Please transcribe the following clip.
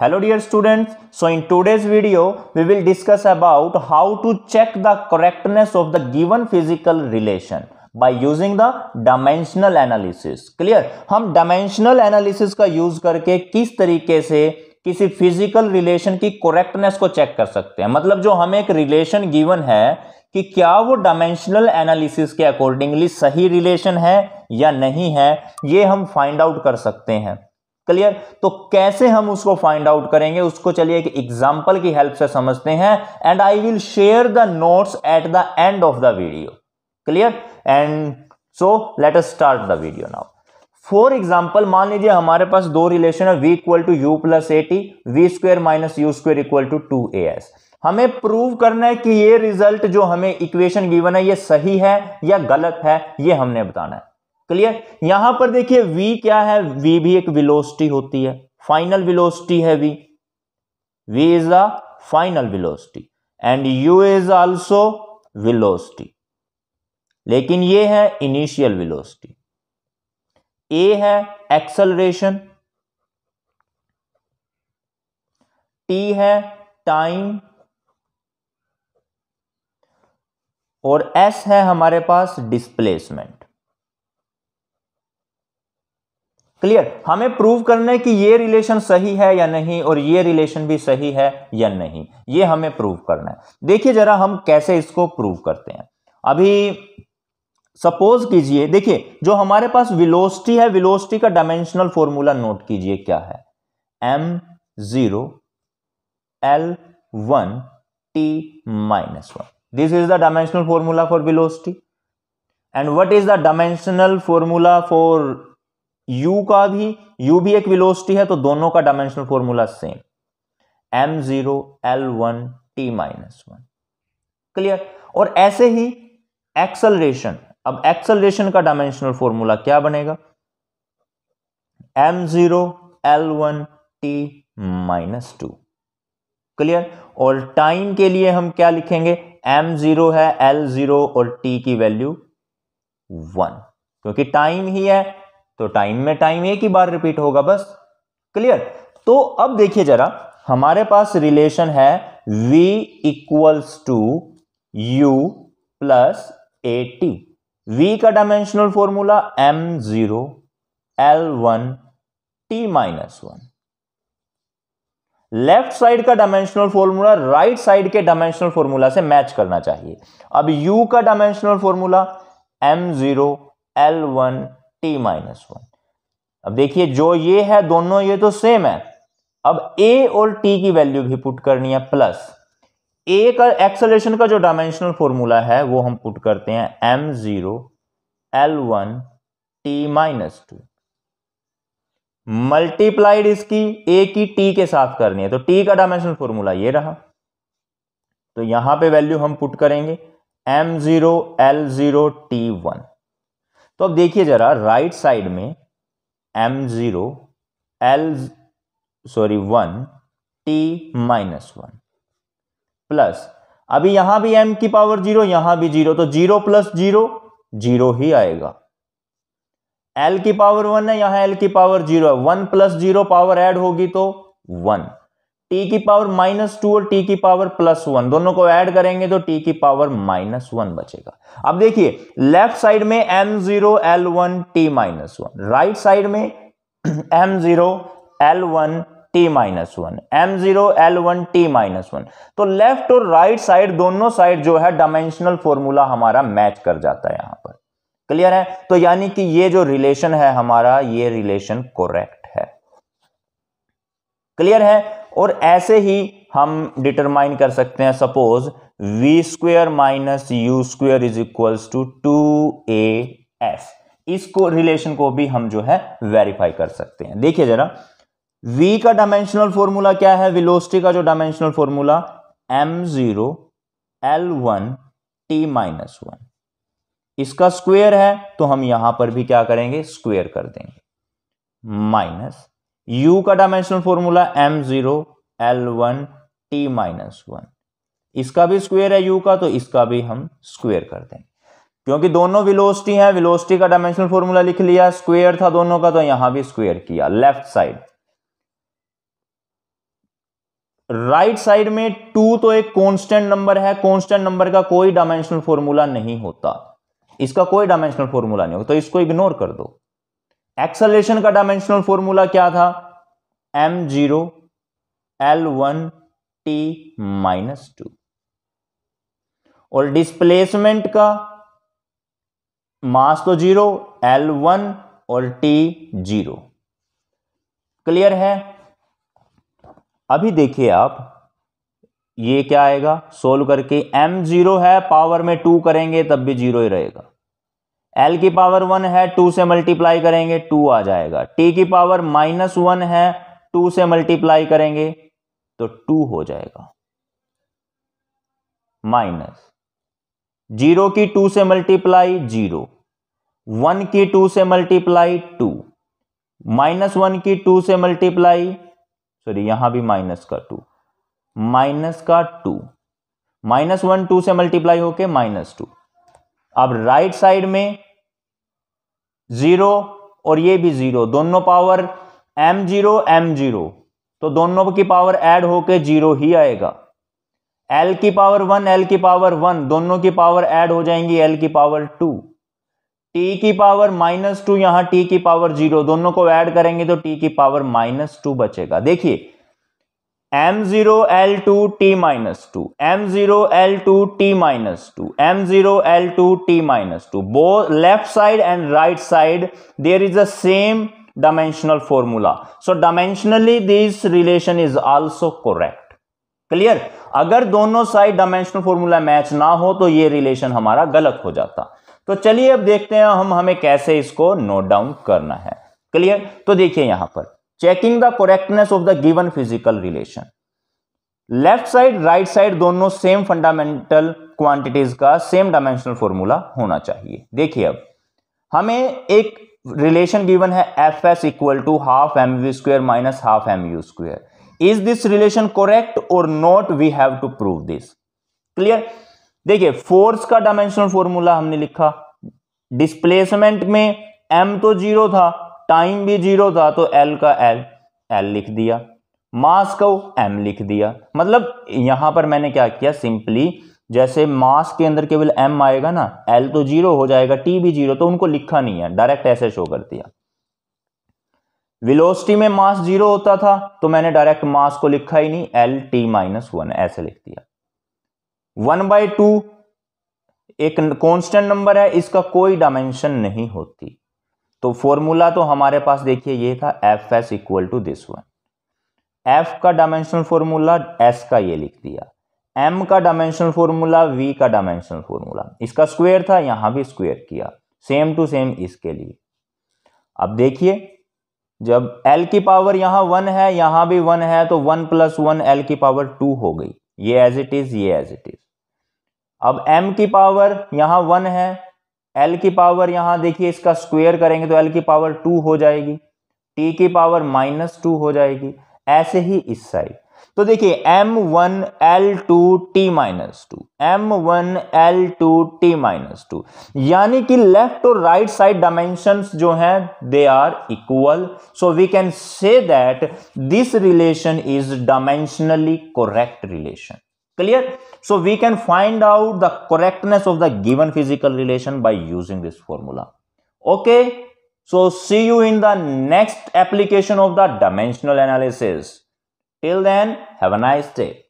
Hello dear students, so in today's video, we will discuss about how to check the correctness of the given physical relation by using the dimensional analysis. Clear? हम dimensional analysis का use करके किस तरीके से किसी physical relation की correctness को check कर सकते हैं मतलब जो हमें एक रिलेशन गिवन है कि क्या वो डायमेंशनल एनालिसिस के अकॉर्डिंगली सही रिलेशन है या नहीं है ये हम फाइंड आउट कर सकते हैं क्लियर तो कैसे हम उसको फाइंड आउट करेंगे उसको चलिए एक एग्जांपल की हेल्प से समझते हैं and I will share the notes at the end of the video clear and so let us start the video now for example मान लीजिए हमारे पास दो रिलेशन है v equal to u plus a t v square minus u square equal to two a s हमें prove करना है कि ये रिजल्ट जो हमें इक्वेशन गिवन है ये सही है या गलत है ये हमने बताना है क्लियर यहां पर देखिए v क्या है v भी एक विलोसिटी होती है फाइनल विलोसिटी है v v is the final velocity and u is also velocity लेकिन ये है इनिशियल विलोसिटी ए है एक्सलरेशन टी है टाइम और एस है हमारे पास डिस्प्लेसमेंट क्लियर हमें प्रूव करना है कि ये रिलेशन सही है या नहीं और ये रिलेशन भी सही है या नहीं ये हमें प्रूव करना है देखिए जरा हम कैसे इसको प्रूव करते हैं अभी सपोज कीजिए देखिए जो हमारे पास विलोस्टी है विलोस्टी का डायमेंशनल फॉर्मूला नोट कीजिए क्या है M zero L one T minus one this is the dimensional formula for velocity and what is the dimensional formula for u का भी u भी एक वेलोसिटी है तो दोनों का dimensional formula same M zero L one T minus one clear और ऐसे ही एक्सलरेशन अब एक्सलरेशन का डायमेंशनल फॉर्मूला क्या बनेगा M zero L one T minus two clear और टाइम के लिए हम क्या लिखेंगे एम जीरो है एल जीरो और टी की वैल्यू वन क्योंकि टाइम ही है तो टाइम में टाइम एक ही बार रिपीट होगा बस क्लियर तो अब देखिए जरा हमारे पास रिलेशन है v equals to u plus a t v का dimensional formula M zero L one T minus one left side का डायमेंशनल फॉर्मूला राइट साइड के डायमेंशनल फॉर्मूला से मैच करना चाहिए अब u का dimensional formula M zero L one T minus one अब देखिए जो ये है दोनों ये तो सेम है अब ए और टी की वैल्यू भी पुट करनी है प्लस ए का एक्सलेशन का जो डायमेंशनल फॉर्मूला है वो हम पुट करते हैं M zero L one T minus two multiplied इसकी ए की टी के साथ करनी है तो टी का डायमेंशनल फॉर्मूला ये रहा तो यहां पे वैल्यू हम पुट करेंगे M zero L zero T one तो अब देखिए ज़रा राइट साइड में M zero L sorry one T minus one plus अभी यहां भी एम की पावर जीरो यहां भी जीरो तो जीरो प्लस जीरो जीरो ही आएगा एल की पावर वन है यहां एल की पावर जीरो है one plus zero power add होगी तो वन टी की पावर माइनस टू और टी की पावर प्लस वन दोनों को ऐड करेंगे तो टी की पावर माइनस वन बचेगा अब देखिए लेफ्ट साइड में M zero L one T minus one right side में M zero L one T minus one M zero L one T minus one तो लेफ्ट और राइट साइड दोनों side जो है डायमेंशनल फॉर्मूला हमारा match कर जाता है यहां पर क्लियर है तो यानी कि ये जो रिलेशन है हमारा ये रिलेशन कोरेक्ट है क्लियर है और ऐसे ही हम डिटरमाइन कर सकते हैं suppose v square minus u square is equals to two a s इसको रिलेशन को भी हम जो है वेरीफाई कर सकते हैं देखिए जरा v का डायमेंशनल फॉर्मूला क्या है वेलोसिटी का जो dimensional formula M zero L one T minus one इसका स्क्वेयर है तो हम यहां पर भी क्या करेंगे स्क्वेयर कर देंगे माइनस U का dimensional formula M zero L one T minus one इसका भी स्क्वेयर है यू का तो इसका भी हम स्क्वेयर कर दें क्योंकि दोनों विलोस्टी है विलोस्टी का डायमेंशनल फॉर्मूला लिख लिया स्क्वेयर था दोनों का तो यहां भी स्क्वेयर किया लेफ्ट साइड राइट साइड में टू तो एक कांस्टेंट नंबर है कांस्टेंट नंबर का कोई डायमेंशनल फॉर्मूला नहीं होता इसका कोई डायमेंशनल फॉर्मूला नहीं होता तो इसको इग्नोर कर दो एक्सलेशन का डायमेंशनल फॉर्मूला क्या था M zero L one T minus two और डिस्प्लेसमेंट का मास तो जीरो एल वन और टी जीरो क्लियर है अभी देखिए आप ये क्या आएगा सोल्व करके एम जीरो है पावर में टू करेंगे तब भी जीरो ही रहेगा एल की पावर वन है टू से मल्टीप्लाई करेंगे टू आ जाएगा टी की पावर माइनस वन है टू से मल्टीप्लाई करेंगे तो टू हो जाएगा माइनस जीरो की टू से मल्टीप्लाई जीरो वन की टू से मल्टीप्लाई टू माइनस वन की टू से मल्टीप्लाई सॉरी यहां भी माइनस का टू माइनस का टू माइनस वन टू से मल्टीप्लाई होके माइनस टू अब राइट साइड में जीरो और ये भी जीरो दोनों power M zero M zero तो दोनों की पावर ऐड होके जीरो ही आएगा एल की पावर वन एल की पावर वन दोनों की पावर ऐड हो जाएंगी एल की पावर टू टी की पावर माइनस टू यहां टी की पावर जीरो दोनों को ऐड करेंगे तो टी की पावर माइनस टू बचेगा देखिए M zero L two T minus two M zero L two T minus two M zero L two T minus two बो left side and right side there is the same dimensional formula so dimensionally this relation is also correct clear अगर दोनों side dimensional formula match ना हो तो ये relation हमारा गलत हो जाता तो चलिए अब देखते हैं हम हमें कैसे इसको नोट डाउन करना है क्लियर तो देखिए यहां पर checking the correctness of the given physical relation left side right side दोनों सेम फंडामेंटल क्वांटिटीज का सेम डायमेंशनल फॉर्मूला होना चाहिए देखिए अब हमें एक रिलेशन गिवन है F S equal to half M V square minus half M U square is this relation correct और not we have to prove this clear देखिए फोर्स का डायमेंशनल फॉर्मूला हमने लिखा डिस्प्लेसमेंट में एम तो zero था time भी zero था तो एल का एल एल लिख दिया मास को एम लिख दिया मतलब यहां पर मैंने क्या किया सिंपली जैसे मास के अंदर केवल एम आएगा ना एल तो जीरो हो जाएगा टी भी जीरो तो उनको लिखा नहीं है डायरेक्ट ऐसे शो कर दिया विलोस्टी में मास जीरो होता था तो मैंने डायरेक्ट मास को लिखा ही नहीं एल टी माइनस वन ऐसे लिख दिया वन बाई टू एक कॉन्स्टेंट नंबर है इसका कोई डायमेंशन नहीं होती तो फॉर्मूला तो हमारे पास देखिए ये था F S equal to this one F का डायमेंशनल फॉर्मूला एस का ये लिख दिया एम का डायमेंशनल फॉर्मूला वी का डायमेंशनल फॉर्मूला इसका स्क्वेयर था यहां भी स्क्वेयर किया सेम टू सेम इसके लिए अब देखिए जब एल की पावर यहां वन है यहां भी वन है तो वन प्लस वन एल की पावर टू हो गई ये एज इट इज ये एज इट इज अब एम की पावर यहां वन है एल की पावर यहाँ देखिए इसका स्क्वेयर करेंगे तो एल की पावर टू हो जाएगी टी की पावर माइनस टू हो जाएगी ऐसे ही इस साइड तो देखिए M one L two T minus two M one L two T minus two यानी कि लेफ्ट और राइट साइड डायमेंशन जो हैं they are equal so we can say that this relation is dimensionally correct relation clear so we can find out the correctness of the given physical relation by using this formula okay so see you in the next application of the dimensional analysis till then have a nice day